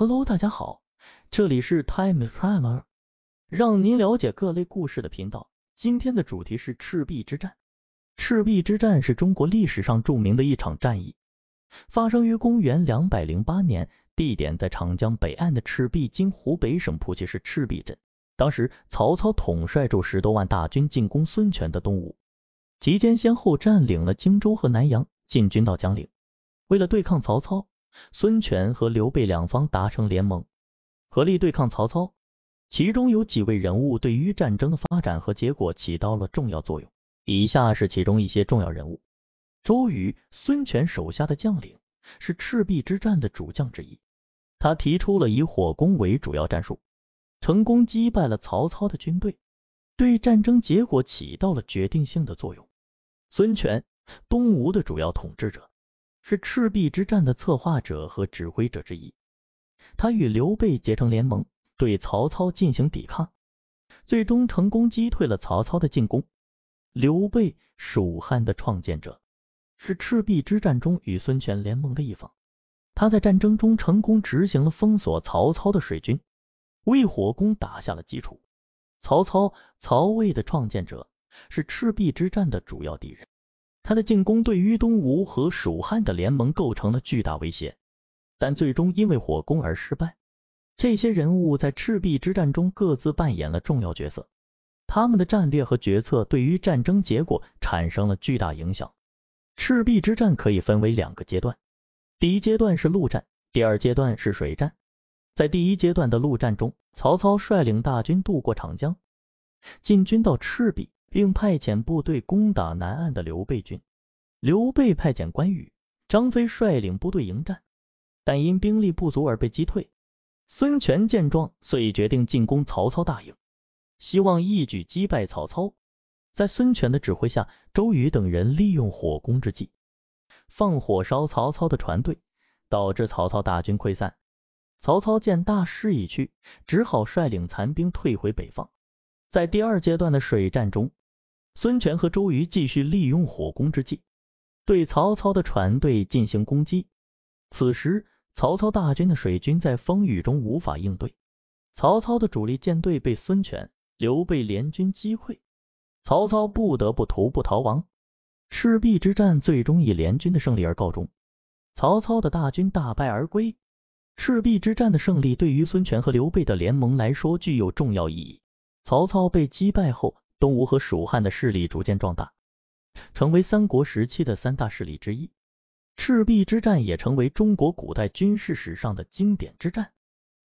Hello，大家好，这里是 Time Primer，让您了解各类故事的频道。今天的主题是赤壁之战。赤壁之战是中国历史上著名的一场战役，发生于公元两百零八年，地点在长江北岸的赤壁，今湖北省蒲圻市赤壁镇。当时曹操统帅着十多万大军进攻孙权的东吴，期间先后占领了荆州和南阳，进军到江陵。为了对抗曹操。孙权和刘备两方达成联盟，合力对抗曹操。其中有几位人物对于战争的发展和结果起到了重要作用。以下是其中一些重要人物：周瑜，孙权手下的将领，是赤壁之战的主将之一。他提出了以火攻为主要战术，成功击败了曹操的军队，对战争结果起到了决定性的作用。孙权，东吴的主要统治者。是赤壁之战的策划者和指挥者之一，他与刘备结成联盟，对曹操进行抵抗，最终成功击退了曹操的进攻。刘备，蜀汉的创建者，是赤壁之战中与孙权联盟的一方，他在战争中成功执行了封锁曹操的水军，为火攻打下了基础。曹操，曹魏的创建者，是赤壁之战的主要敌人。他的进攻对于东吴和蜀汉的联盟构成了巨大威胁，但最终因为火攻而失败。这些人物在赤壁之战中各自扮演了重要角色，他们的战略和决策对于战争结果产生了巨大影响。赤壁之战可以分为两个阶段，第一阶段是陆战，第二阶段是水战。在第一阶段的陆战中，曹操率领大军渡过长江，进军到赤壁。并派遣部队攻打南岸的刘备军。刘备派遣关羽、张飞率领部队迎战，但因兵力不足而被击退。孙权见状，遂决定进攻曹操大营，希望一举击败曹操。在孙权的指挥下，周瑜等人利用火攻之计，放火烧曹操的船队，导致曹操大军溃散。曹操见大势已去，只好率领残兵退回北方。在第二阶段的水战中，孙权和周瑜继续利用火攻之计，对曹操的船队进行攻击。此时，曹操大军的水军在风雨中无法应对，曹操的主力舰队被孙权、刘备联军击溃，曹操不得不徒步逃亡。赤壁之战最终以联军的胜利而告终，曹操的大军大败而归。赤壁之战的胜利对于孙权和刘备的联盟来说具有重要意义。曹操被击败后。东吴和蜀汉的势力逐渐壮大，成为三国时期的三大势力之一。赤壁之战也成为中国古代军事史上的经典之战，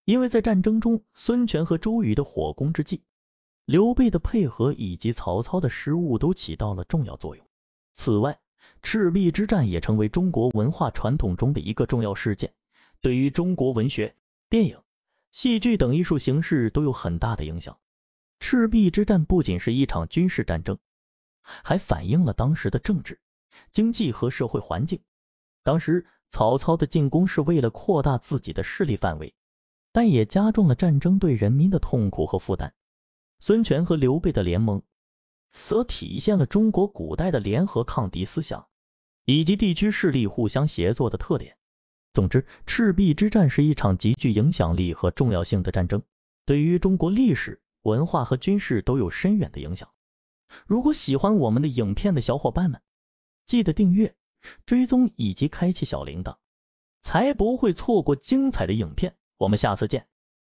因为在战争中，孙权和周瑜的火攻之计、刘备的配合以及曹操的失误都起到了重要作用。此外，赤壁之战也成为中国文化传统中的一个重要事件，对于中国文学、电影、戏剧等艺术形式都有很大的影响。赤壁之战不仅是一场军事战争，还反映了当时的政治、经济和社会环境。当时曹操的进攻是为了扩大自己的势力范围，但也加重了战争对人民的痛苦和负担。孙权和刘备的联盟，则体现了中国古代的联合抗敌思想以及地区势力互相协作的特点。总之，赤壁之战是一场极具影响力和重要性的战争，对于中国历史。文化和军事都有深远的影响。如果喜欢我们的影片的小伙伴们，记得订阅、追踪以及开启小铃铛，才不会错过精彩的影片。我们下次见。